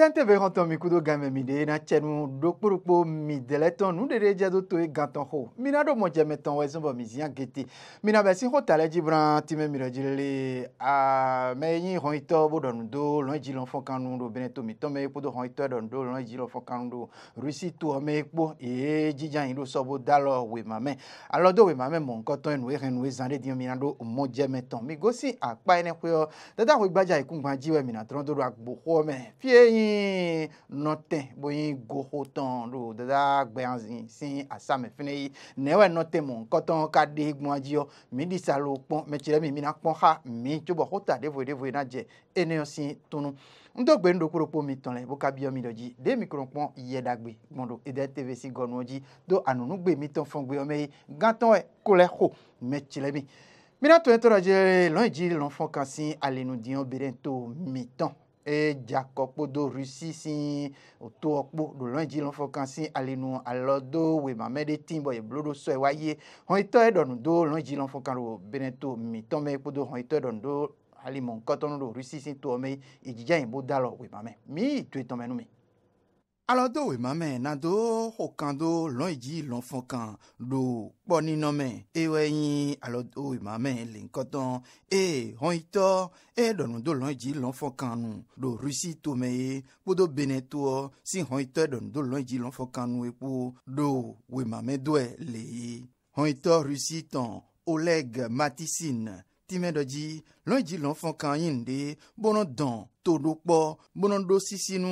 tente be xɔtɔn mi kudo game mi de na tse nu ɖokpoɖokpo mi dele tɔn nu ɖeɖe dze do to ye gãtɔn xo mina ɖo mɔdzeme tɔn wɔ ezɔn bɔ mi ziã gete mina bɛ si xɔ ta le dzi bran mi ɖe dzi aa mɛ enyi xɔyitɔ bo ɖɔnu do lɔn dzi lɔn fɔkan nu ɖo bene to mi tɔ mɛ ekpo do xɔyitɔ ɖɔnu do lɔn dzi lɔn fɔkan nu ɖo rusi to ɔmɛ ekpo eye jija yin ɖo sɔbo dalɔ we mamɛ alɔ do we mamɛ mɔ ŋkɔtɔn enu ehe nu ezan ɖe di mina ɖo mɔdzeme tɔn yi mina trɔn do do agbo sin nɔtɛn boye goho tɔn ɖo dada gbɛyanzi sin asame fɛnɛ ye nɛwɛ nɔtɛn mɔ nkɔtɔn ka de gbɔn dzi yɔ mi di salo kpɔn mɛ tsi ɖe mi mi na kpɔn xa mi tso bɔ xota devoe devoe na dze eneyɔ sin tunu ntɔgbe nuɖokuro mi tɔn lɛ boka biɔ mi dɔ dzi de mikro kpɔn yɛɖagbe gbɔn do ede tv si gɔnuɔ dzi do anunugbe mi tɔn fɔn gbe ɔmɛ ye gãtɔn ɛ ko lɛ xo mɛ tsi lɛ mi mina tɔn etɔ dɔ dze lɔn dzi lɔn fɔn kan si alenu diɲɔ to mi tɔn edza kɔkpo do rusi si oto ɔkpo do lɔn dzi lɔn fɔkan si alinu alɔ do we mamɛ de ti bɔ eblo do sɔɛ wa ye hɔn itɔ ɛdɔnu do lɔn dzi lɔn fɔkan do beneto mitɔn mɛ kpo do hɔn itɔ ɛdɔnu do alimɔ nkɔtɔnu do rusi si to ɔmɛ edzidza yin bo da lɔ we mamɛ mi to etɔmɛ nu mi alɔdo wemame nado xɔ kan do lɔn edzi lɔn fɔn kan do kpɔ ninɔmɛ ewɔ enyi alɔdo wemame le nkɔtɔn eye hɔnyitɔ eye dɔnudo lɔn edzi lɔn fɔn kan nu do rusi tome ye kpodo benin toɔ si hɔnyitɔ do lɔn edzi lɔn fɔn kan nu ekpo do We wemame doɛ le ye hɔnyitɔ rusi tɔn oleg matisine tìmẹ́dọ̀jì lọ́njì lọ́n fọ́n kan yìí ń de bọ́nà dàn tó ɖo kpɔ bọ́nà ɖo sisi nu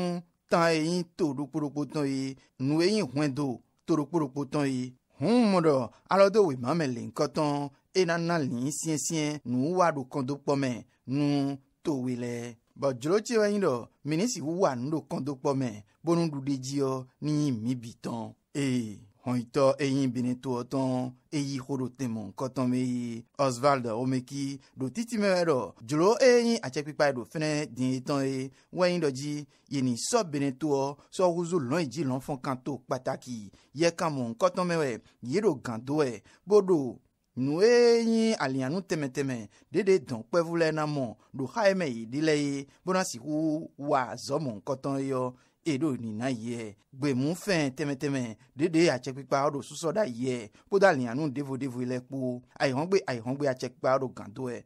tan eyin toru kporokpo tɔn ye nu eyin hwɛn do toru kporokpo tɔn ye hun mɔdɔ alɔdo wi mame le nkɔtɔn ena na li siɛsiɛ nu wa do kɔndo kpɔmɛ nu towi lɛ bɔdzro tsi wɛnyi dɔ minisi wa nu do kɔndo kpɔmɛ bonuɖuɖi dziɔ ni mi bi tɔn hɔnyitɔ eyin benetɔ tɔn eyi xɔɖo temo kɔtɔn me yi osvald omeki ɖo titimɛ ɖɔ dzro eyin atsɛkpikpa ɖo fɛnɛ dii tɔn ye wɛyin dɔ dzi yeni sɔ benetɔ sɔ wuzu lɔn yi dzi lɔn fɔn kan to kpataki yɛ kan mo kɔtɔn mɛ wɛ yeɖo gando wɛ boɖo nu eyin alianu tɛmɛtɛmɛ ɖeɖe dɔn kpɛvu lɛ na mɔ ɖo xa yɛ mɛ yi ɖi lɛ ye bona si ku wa zɔmɔ kɔtɔn yɔ edo nina yɛ gbemu fɛn tɛmɛtɛmɛ dede atsɛ kpikpa ɔdo susɔ da yɛ kpodalianu devo devo lɛ kpo ayihɔn gbe ayihɔn gbe atsɛ kpikpa ɔdo gãdo yɛ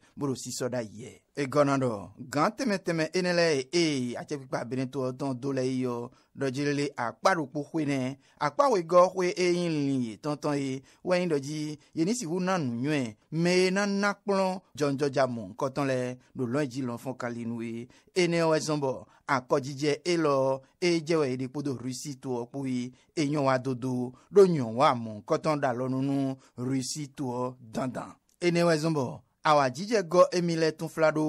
egɔnɔ dɔ gã tɛmɛtɛmɛ ene lɛ ee atsɛ kpekpe abene to tɔn do lɛ yi yɔ dɔdzilele akpa ɖo kpokoe nɛ akpa wo egɔ koe eyin li ye tɔntɔn ye wɔnyi dɔdzi yeni si wu na nu nyuɛ mee nana kplɔ dzɔndzɔdzamu kɔtɔn lɛ ɖolɔ dzi lɔn kali nu ye ene wɔ zɔnbɔ akɔdzidzɛ elɔ edze wɔ eɖi kpodo rusi toɔ kpoe enyɔ wa dodo ɖo nyɔ wa mu kɔtɔn ɖalɔnunu rusi toɔ dandan ene wɔ zɔnbɔ awa jijɛ gɔ emi lɛ tun fila ɖo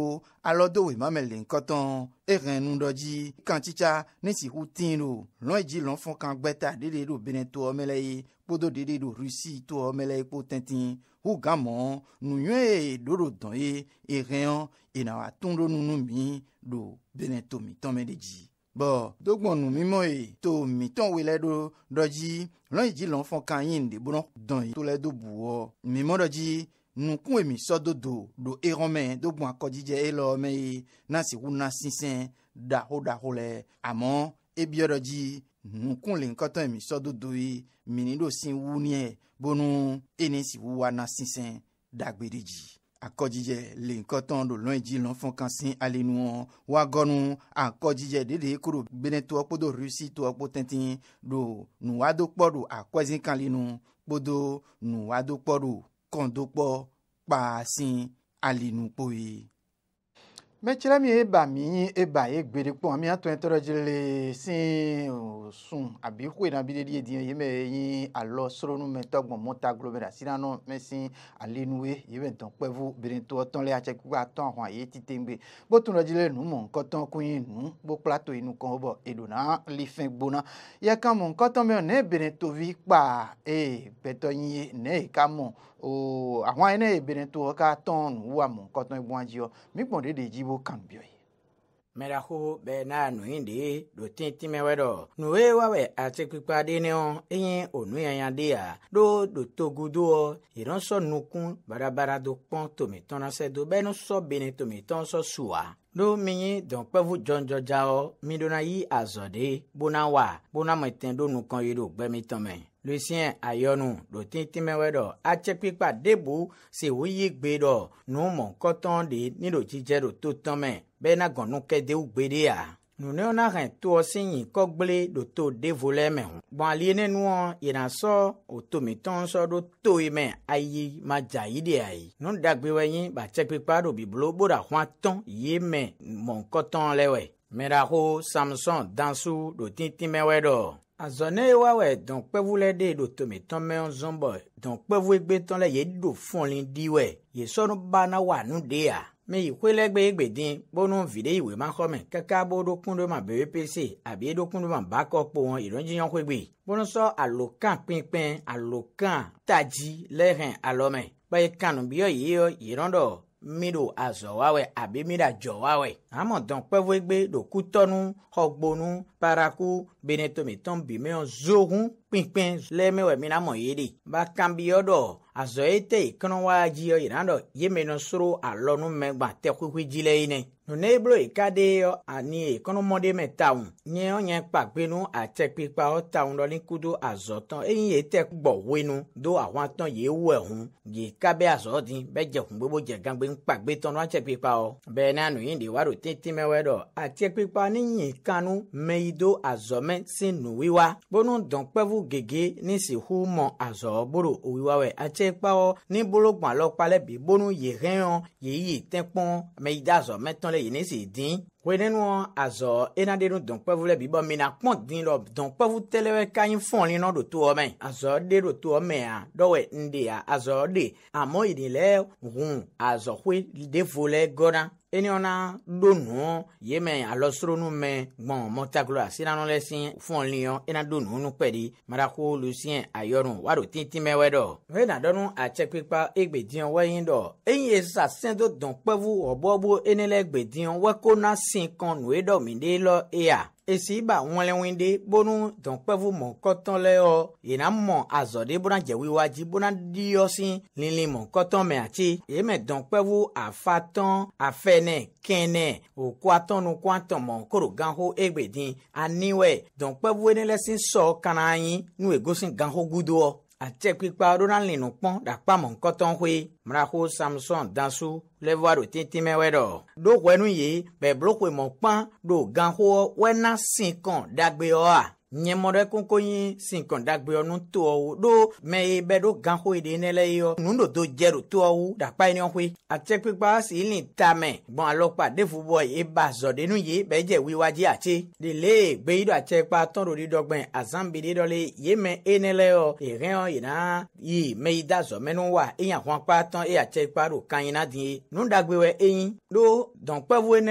alɔ do wema mɛ le nkɔtɔn erɛn nu dɔ dzi kan tsitsa ne si hu tin ɖo lɔn edzi lɔn fɔn kan gbɛta ɖeɖe ɖo benin toɔ mɛ lɛ ye kpodo ɖeɖe ɖo rusi toɔ mɛ lɛ ye kpo tɛntin hu gamɔ nuyɔe ɖoɖo dɔn ye erɛn ena wa tun ɖo nunu mi ɖo benin tomitɔn mɛ de dzi bɔn dogbɔnu mímɔ yi to mitɔn wele ɖo dɔ dzi lɔn edzi lɔn fɔn kan yi ɖe bɔn dɔn yi to lɛ do buwɔ mimɔ dɔ dzi nukun emi sɔdodo do erɔn mɛ do gbɔn akɔdzidze elɔ mɛ ye nasi wuna daho daho lɛ amɔ ebiɔdɔ dzi nukun le nkɔtɔ emi sɔdodo ye mini do si wuniɛ bonu eni si wuwana sinsɛn dagbe de dzi akɔdzidze le nkɔtɔn do lɔn edzi lɔnfɔn kan si alinu wa gɔnu akɔdzidze dede kuro benetɔ kpodo rusi tɔ kpo tɛntɛn do nuwado kpɔ do akɔzi kan kpodo nuwado do kɔndokpɔ kpaasin alinukpoe. mɛtsirɛ mi eba mi eba ye gbede kpɔn ami atɔ ɛtɔrɔ dzile si sun abi xoe na bi de di ediyan yi mɛ yi alɔ sronu mɛ tɔgbɔn mɔta glo mɛ asi na nɔ mɛ si alenue yi mɛ dɔn kpɛvu berentɔ tɔn lɛ atsɛ kó atɔ ahɔn ayi tite ŋgbe gbɔtun dɔ dzile numɔ nkɔtɔn kunyi nu gbɔkpla to inu kɔn bɔ edona lifɛn gbona yɛ kamɔ nkɔtɔn mɛ ne berentɔvi kpa eye gbɛtɔ ne kamɔ o ahwan ne ebene to ka ton wa mu koton ibuanjio mi pon de de jibo kan bioi mẹ́ra kó bẹ́ẹ̀ náà nù yín dé ló tí tí mẹ́wẹ́ dọ̀. nùwé wàwẹ̀ àti pípa dé ní wọn eyín ònú yanyan dé yà ló ló tógu dó ọ ìránṣọ́ nukun barabara tó pọ́n tòmítọ́nà sẹ́dọ̀ bẹ́ẹ̀ ní sọ bẹ́ẹ̀ ní tòmítọ́n sọ sùwà ɖo mi nyi dɔnkpɛvu dzɔndzɔdzawo mi ɖona yi azɔ ɖe bona wa bona me tɛ ɖo nukɔ yi ɖo gbɛmitɔ me lucien ayɔnu ɖo tintimɛwɛ dɔ atsɛkpikpa debo si wo yi gbe dɔ numɔ kɔtɔn de niɖo dzidzɛ ɖo to tɔmɛ bɛna gɔnukɛdewo gbe de ya nuneo na hɛn toɔ si yi kɔgbli ɖo to ɖevo lɛ mɛ hɔn gbɔnali ne nuɔ yina sɔ o tomitɔ sɔ ɖo to mɛ ayi ma dza yi de ayi nuɖagbe wɛ nyi ba tsɛkpekpa ɖo biblo bo ɖa hɔn atɔ yi mɛ mɔnkɔtɔ lɛ wɛ mɛɖaho samson dansu ɖo titi mɛ wɛ ɖɔ azɔ ne wa e wɛ dɔnkpɛvu lɛ de ɖo tomitɔ mɛ zɔn bɔ dɔnkpɛvu e gbetɔ lɛ yɛ ɖo fɔli di wɛ yɛ sɔnu ba na wa nu de ya me yi xelegbe gbedin bonu viɖe iwe ma xɔme kaka bo ɖokun ɖe ma bpc abi ɖokun ɖe ma bakɔ kpo wɔn ìrɔnjiyan xegbe bonu sɔ alo kan kpinkpin alo kan tadzi le hɛn alɔme bɛyi kanu bi yɔ yi yɔ yirɔn dɔ mi ɖo azɔ wawɛ abi mi ɖa jɔ wawɛ amɔdɔn kpɛvɔegbe ɖokutɔnu xɔgbonu paraku benetomitɔn bimeɔ zogun kpinkpin lɛmɛwɛ minamɔ ye de bakanbiyɔ dɔ azɔ ye te kɔnɔ waa jiyɔ yina dɔ yemenɔ soro alɔnu mɛ gba tɛ kuikui ji lɛ yinɛ nune eblo ika de yɔ ani ekɔnɔmɔde mɛ taun nye ɔnyɛ kpagbenu atɛkpikpaɔ taun dɔ ni azɔtɔn eyin ye tɛ gbɔ wenu do àwọn atɔn ye wu e yi ka bɛ azɔ bɛ jɛkun gbogbo jɛgangbe nkpagbetɔn lɔ atɛkpikpaɔ nanu yin de wa do tete dɔ atɛkpikpaɔ ni yin kanu mɛ yi do azɔ ame si nu wiwa bonu dɔn kpɛvu gege ni si hu mɔ azɔ boro owiwa wɛ atse kpawo ni bolo gbɔn alɔ kpalɛ bi bonu ye hɛn yeyi tɛ kpɔn mɛ yi da azɔ mɛtɔn le yi ni si din wenenua azɔ enaɖenu dɔnkpɛvu le bibɔ mina kpɔn din lɔ dɔnkpɛvu tɛlɛwɛ kanyi fɔnli nɔ ɖo toɔ mɛ azɔ ɖe ɖo toɔ mɛa dɔwɛ nɖea azɔ ɖe amɔ yi ni lɛ ʋu azɔxoe ɖevo lɛ gɔna eniyan donu yeme alɔsronu mɛ gbɔn mɔtaklo asinanu lɛ sin fɔnliyan ena donu nukpɛdi marako lucien ayɔrun waro tintin mɛ wɛ dɔ. wena dɔnu atsɛkpekpa egbediyan wɛyin dɔ eyin ye sisan sɛndo dɔn kpɛfu ɔbɔbɔ enelɛ gbediyan wɛko na sin kan nue dɔ mi de lɔ eya esi ba ŋlɛwin de bonu dɔnkpɛfu mɔ kɔtɔn lɛ yɔ yina mɔ azɔ de bona jɛwi wa dzi bona diyɔ si lili mɔ kɔtɔn mɛ ati yeme dɔnkpɛfu afatɔn afɛnɛ kɛnɛ okoatɔn nukoatɔn mɔ koro ganho egbe din aniwɛ dɔnkpɛfu enelɛsi sɔ kana anyi nu egosi ganho gudoɔ ate kpikpa ɖona linu kpɔn ɖakpamɔ ŋkɔtɔn hoe mraho samson dansu lɛvoa ɖo tintimɛ wɛ ɖɔ. ɖo wɛnu ye bɛ blokoe mɔ kpã ɖo gaxoa wɛna sin kɔn dagbeɔa nyɛmɔ ɖe si kɔn dagbe ɔnu toawo ɖo mɛ yi bɛ ɖo gaxoe ɖe ne le yɔ nuɖodo dze ɖo toawo ɖakpa yi ne ɔxoe atsɛkpekpa si li ta gbɔn alɔkpa ɖe yi eba zɔ ɖe bɛ dze wi dzi atse ɖe le ɖo atsɛkpa tɔn ɖo azambi ɖe ɖɔ le yi mɛ e le yɔ ere yɔ yina yi mɛ yi da zɔ mɛ wa eya hɔn akpa tɔn eya atsɛkpa ɖo kan yina di nuɖagbe wɛ eyin ɖo dɔnkpɛvu e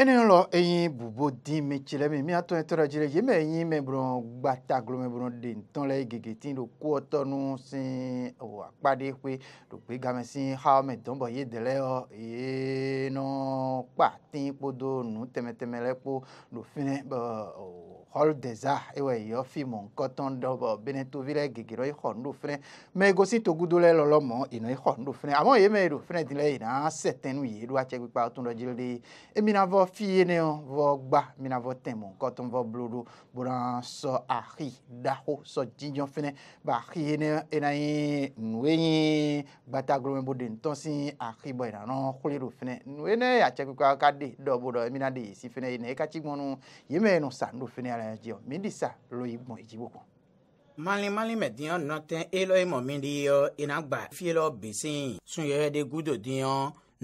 ene lɔ eyin bubo di mi tsi le mi miatɔ etɔ ɖe dzi le yi me eyin me bro gbata glome bro de ntɔ le gege ti do ko ɔtɔ nu si o akpa de koe do koe game si ha me dɔn bɔ ye de le yɔ ye nɔ kpa ti kpo do nu tɛmɛtɛmɛ le kpo do fi ne bɛ o xɔldeza ewɔ yɔ fi mɔ ŋkɔtɔn dɔ bɔ bene tovi lɛ gege lɔ ixɔ nuɖo fɛnɛ mɛ gosi togudo lɛ lɔlɔ mɔ ina ixɔ nuɖo fɛnɛ amɔ ye mɛ ɖo fɛnɛ di lɛ yina sɛtɛn nu yi ɖo atsɛ kpekpe atun dɔ dzile de eminavɔ fi ye ne vɔ gba minavɔ tɛn mɔ ŋkɔtɔn vɔ bloɖo bona sɔ axi daxo sɔ dzidzɔ fɛnɛ ba axi ye ne ena ye nue ye gbataglome bo de ŋutɔ si axi bɔ yina nɔ xlẽ ɖo fɛnɛ nue ne atsɛ kpekpe ka de dɔ bo dɔ emina de yesi fɛnɛ yina ekatsi gbɔnu ye mɛ yinɔ sa nuɖo fɛnɛ nyala dio mindisa lo igbo ijibopo malimali mɛ diɲɛ nɔ tɛ elɔ ye mɔ min di yɔ ina gba fiyelɔ besen sun de gudo diɲɛ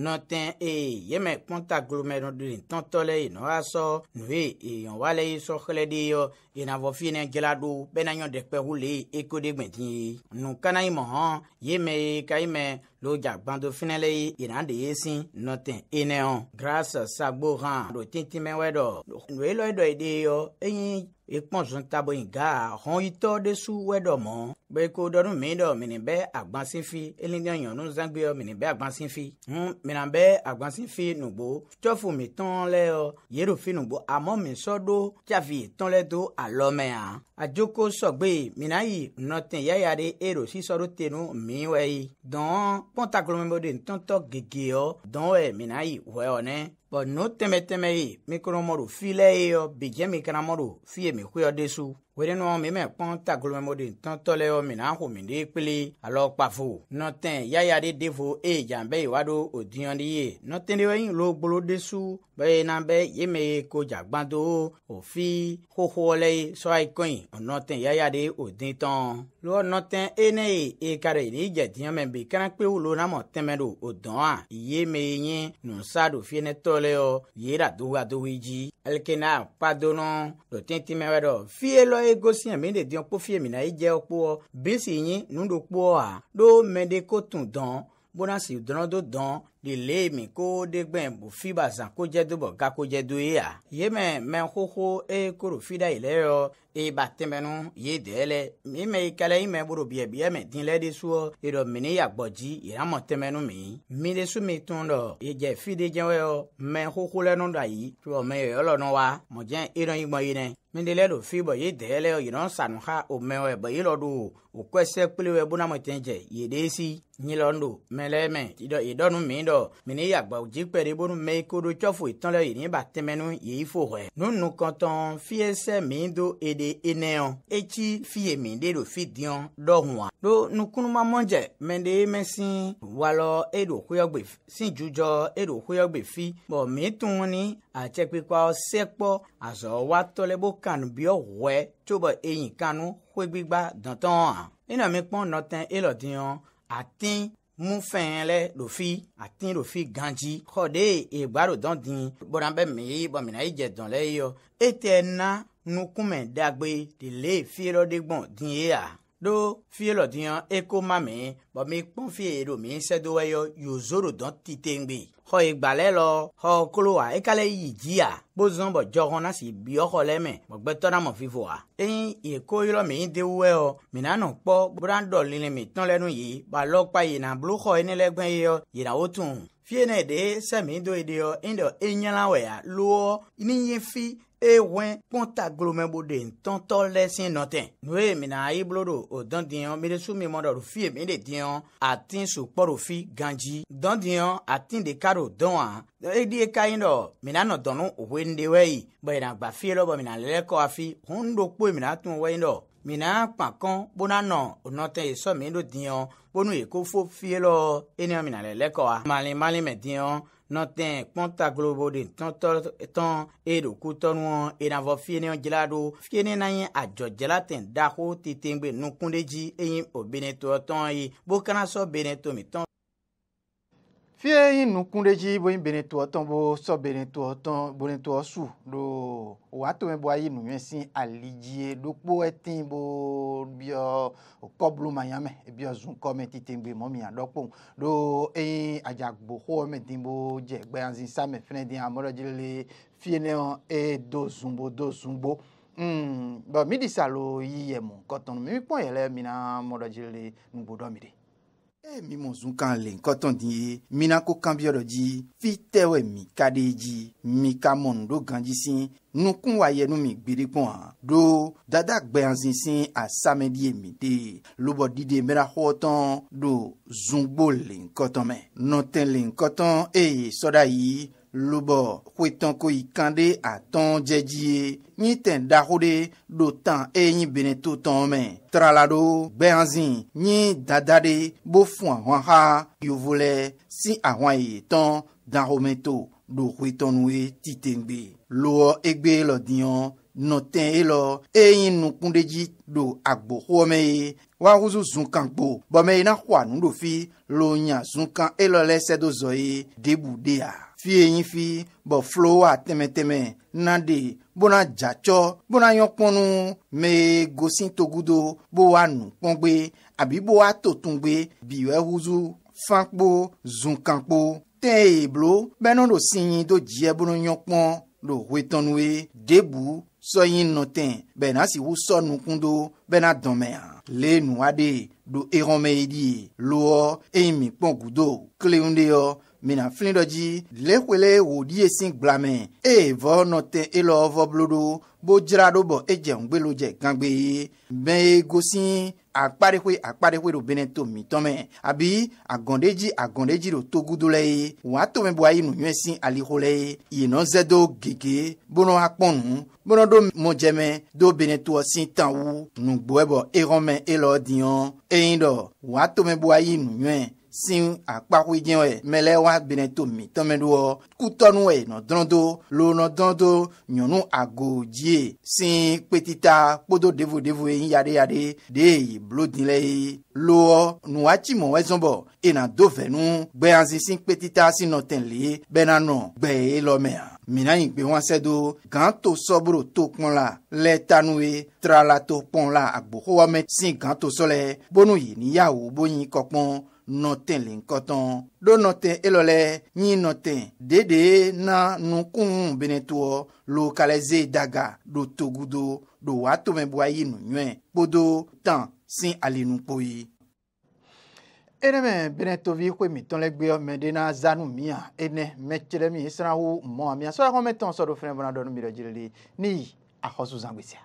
nɔtɛn eye eh, yeme kpɔnta golome no do tɔntɔ le yinɔ asɔ nu eh, eh, ye eyan wa le ye sɔxlɛ de yɔ yina fi ne dzela do bena nyɔ ɖekpe hu le eko de gbɛti nu kana yi mɔ hɔn yeme ye ka yi me lo dzagbando fina le ye yina de ye si nɔtɛn ene hɔn grâce sagbo hã do titi mɛ wɛ dɔ nu ye lɔ ye dɔ ye de yɔ eyi ikpɔnzun taboyinga hɔnyitɔ ɖesu wɛdɔmɔ gbeko dɔnu mi dɔ mini bɛ agbansinfi elinya nyɔnu zangbeɔ mini bɛ agbansinfi hun mina bɛ agbansinfi nugbo tsɔfu mi tɔn lɛ yɔ yeɖofi nugbo amɔ mi sɔ ɖo tsafi tɔn lɛ do alɔmɛa adzoko sɔgbe mina yi nɔtɛn yaya de ero sisɔ ɖo tenu mi wɛ yi dɔn pɔntakulomɛbo de ntɔntɔ gege yɔ dɔn wɛ mina yi wɛ ɔnɛ bo nu temeteme ye mikro moro file ye yo bidje mikra moro fie mi kwe desu werenu mɛmɛ kpɔn tagolomɛmode tɔntɔlɛ yɔ mina homide kpele alɔ kpafo nɔtɛ de devo eye jan bɛ yi do o de ye nɔtɛ de yɔ yin lo gbolo de su bɛyɛ na bɛ yeme ye ko jagbando o fi xoxo lɛ ye sɔ ayi kɔn nɔtɛ yaya de o den tɔn lɔ nɔtɛ e ne e ye e ka de bi kana egosi yɛn mi de diɔ kpo fie mina edze kpoɔ bisi nyi nuɖokpoa ɖo mɛ de ko tun dɔn bona si dɔnɔ do dɔn Di le mi ko degbɛn bo fiba zan ko jɛdo bɔ gako jɛdo ye a. yeme mɛ xoxo e koro fi da yi lɛ yɔ eye ba tɛmɛnu ye dɛ lɛ mi mɛ yi kɛlɛ yi mɛ boro biɛ biɛ mɛ din lɛ de soɔ yi dɔ mine ya gbɔ dzi yina mɔ tɛmɛnu mi. mi de su mi tún dɔ yi jɛ fi de jɛ wɛ mɛ xoxo lɛ nu da yi tɔ mɛ yɔlɔ nu wa mɔ jɛ irɔ yi gbɔ yi nɛ mindele ɖo fi bɔ ye dɛɛ lɛ yinɔ sanu xa o mɛ wɛ bɔ yelɔ o kɔɛsɛ kple wɛ bona mɔ tɛn jɛ yi de si nyilɔ ŋdo mɛ lɛ mɛ yidɔ mi dɔ tɔ mine yagbɔ dzikpɛ ɖebonu mɛ ko ɖo tsɔfo itɔn lɛ yìnyín ba tɛmɛnu yìí fo hɔɛ. nunu kɔntɔn fiɛsɛ mi do ede eneyɔn etsi fiye mi de do fi diɔn dɔhùn a. ɖo nukunuma mɔdze mɛde mɛsin walɔ eɖo xɔyɔgbe si dzudzɔ eɖo xɔyɔgbe fi bɔn mi tun ni atsɛkpekpɔ sɛkpɔ azɔ wa tɔlɛ bo kanu biɔ hɔɛ tso bɔ eyin kanu xɔegbigba dɔntɔn a. nínú mi kpɔn nɔtɛn elɔdiyan àti mu fɛn lɛ ɖofi ati ɖofi gãdzi xɔ de egbaro dɔn di bɔna bɛ mi bɔn mina yi dze dɔn lɛ yi ete na nukume dagbe de le fie lɔ de gbɔn di ye a ɖo fie diyan eko ma mi bɔn mi kpɔn fie ɖo mi sɛdowɛ yɔ yozoro dɔn ti xɔ yi gbalẽ lɔ xɔ koloa eka le yi dzia gbozɔn bɔ jɔgɔn na si biɔxɔ lɛ mɛ gbɔgbɛtɔ na mɔ fifoa eyi yeko yɔrɔ mi yi de o mina nɔ kpɔ bora dɔ lili mi tɔn lɛ nu yi ba lɔ kpa yina blo xɔ yi ne lɛ gbɛn yɔ yina wo tun fie ne de sɛmi do yi de yɔ eyi dɔ enyala wɛya loɔ ni ye fi ewɔn kpɔnta golomebu de ntɔntɔ lɛ nɔtɛ nue mina ayi bolo do o dɔn diɲɔ miirisu mi mɔ do fie mi de diɲɔ ati sukpɔ do fi ganji dɔn diɲɔ ati de aro dɔn wa edi eka yin dɔ mina nɔ dɔnu wende wɛ yi bɛyina e gba fie lɔ bɔ mina lɛlɛ kɔ afi hun do kpoe mina tun wɛ yin dɔ mina kpakɔn bona nɔ nɔtɛ esɔ mi do diɲɔ bonu eko fo fie lɔ eniyan mina lɛlɛ kɔ wa mali mali mɛ diɲɔ nɔtɛ kpɔnta e globo de tɔntɔ tɔn eɖoku tɔnu enavɔ fienɛ dzra ɖo fienɛ na ye adzɔdzra tɛ daxo tetegbe nukunde dzi eyi o benetɔ tɔn ye bokana sɔ benetɔ mi tɔn fie yi nukun ɖe dzi bo yi bene toɔ tɔn bo sɔ bene toɔ tɔn bone toɔ su ɖo wòa tome bo ayi nuyɔn si ali dzie ɖokpo eti bo biɔ kɔblu manyame biɔ zunkɔme titengbe mɔmi aɖɔkpɔn ɖo eyi adzagbo xɔme den bo dze gbeyanzi same fene den amɔdɔ dzi le fie ne wɔn eye do zumbo do zumbo hmm bɔn mi disa lo yi yɛ mo kɔtɔn mi kpɔn yɛlɛ mina mɔdɔ dzi le nugbo dɔ mi de mi mo zun kan le nkɔtɔn di ye minako kan bi yɔrɔ di fi tɛwɛ mi ka de di mi ka mɔnudo ganji si nukun wa yɛnu mi gbiri kpɔn a do dada gbɛyansi si a samedi ye mi de lobɔ dide mɛra xɔtɔn do zungbo le nkɔtɔn mɛ nɔtɛn le nkɔtɔn eye sɔda yi lobɔ xɔetɔn koyi yi kan ɖe atɔn dzedzi ye nyi tɛn daxo ɖe ɖo tán eye nyi bene to tɔn mɛ trala ɖo gbɛyanzi nyi dada ɖe bo fún ahɔn xa yovo lɛ si ahɔn yi tɔn daxɔmɛ to ɖo xɔetɔnu ye titɛngbe lowɔ egbe lɔ diɲɔ nɔtɛn ye lɔ eye nyi nukun ɖe dzi ɖo agboxɔmɛ ye wawuzu zunkan gbo bɔmɛ yina xɔa nuɖofi lo nya zunkan elɔ lɛ sɛdozɔ ye debu dea fie yin fi bɔ flo wa tɛmɛtɛmɛ na de bona dzatsɔ bona yɔkpɔnu me gosi togudo bo wa nu kpɔgbe abi bo wa to tungbe bi ɛwuzu fankpo zunkankpo tẹ́ èèblo bẹ́ẹ̀ náà ló sì yin tó jí ẹbúrú yan pọ́n ló hwe tán nu ye débù sọyìn nù tẹ̀ bẹ́ẹ̀ náà sì wú do erọ́mẹ́ yìí di lọ́ọ́ eyín mi pọ́n gùdó kílẹ̀ ń dé mina fili dɔ dzi lexwele wò die si gblame eye vɔ nɔ te elɔ vɔ bloɖo bo dzra ɖo bɔ edze ŋgbelo dze gãgbe be gosi akpaɖeƒe akpaɖeƒe ɖo bene to mitɔ me abi agɔnɖedzi agɔnɖedzi ɖo togudo le ye wòa tome bo ayi nuyɔe si alixo le ye yenɔ zɛ do gege bonɔ akpɔnu bonɔ ɖo mɔdzɛmɛ do bene toɔ si tan wu nugboɛ bɔ exɔmɛ elɔ diɔ eyin dɔ wòa tome bo e e e ayi nuyɔe si akpakui dzi wɛ mɛlɛ wa bena to mi tɔmɛdoɔ kutɔnu wɛ nɔdrɔdo lonɔdrɔdo nyɔnu ago dzie si kpetita kpodo devodevo yi yaɖeyaɖe de yi blodin lɛ ye loɔ nuwatsimɔ wɛ zɔnbɔ ena do vɛnu gbɛyanzi si kpetita si nɔ tɛnli bɛna nɔ gbɛɛ lɔmɛa mina yi gbe wọn sẹ́dó gàn tó sọ́bùrù tó kpọ́n la lẹ́ tanu ye trala tó kpọ́n la agbóhó wa mẹ́ sin gàn tó sọ́lẹ̀ bónú yìí níyàwó bóyin kọ́ kpọ́n nɔtɛn le nkɔtɔn ɖo nɔtɛn elɔ lɛ nyi nɔtɛn deɖe na nukunu benetɔ lo daga ɖo togudo ɖo wa tomebua yi nu kpodo tan si alinukpo yi eneme benetovi kpe mitɔn le gbe ɔmɛ ɖe zanu mia ene mɛtse ɖe mi srawo mɔ amia sɔrɔ akɔmɛ tɔn sɔ ɖo fɛnɛ bɔna dɔnu mi ɖe dzi le ni axɔsu zãgbesia.